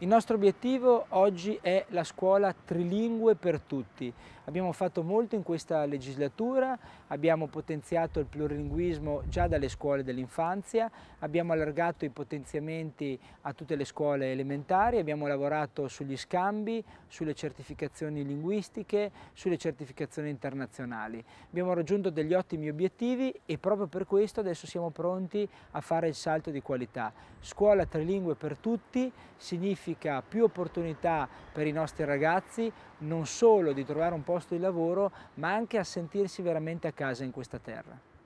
Il nostro obiettivo oggi è la scuola trilingue per tutti. Abbiamo fatto molto in questa legislatura, abbiamo potenziato il plurilinguismo già dalle scuole dell'infanzia, abbiamo allargato i potenziamenti a tutte le scuole elementari, abbiamo lavorato sugli scambi, sulle certificazioni linguistiche, sulle certificazioni internazionali. Abbiamo raggiunto degli ottimi obiettivi e proprio per questo adesso siamo pronti a fare il salto di qualità. Scuola trilingue per tutti significa significa più opportunità per i nostri ragazzi, non solo di trovare un posto di lavoro, ma anche a sentirsi veramente a casa in questa terra.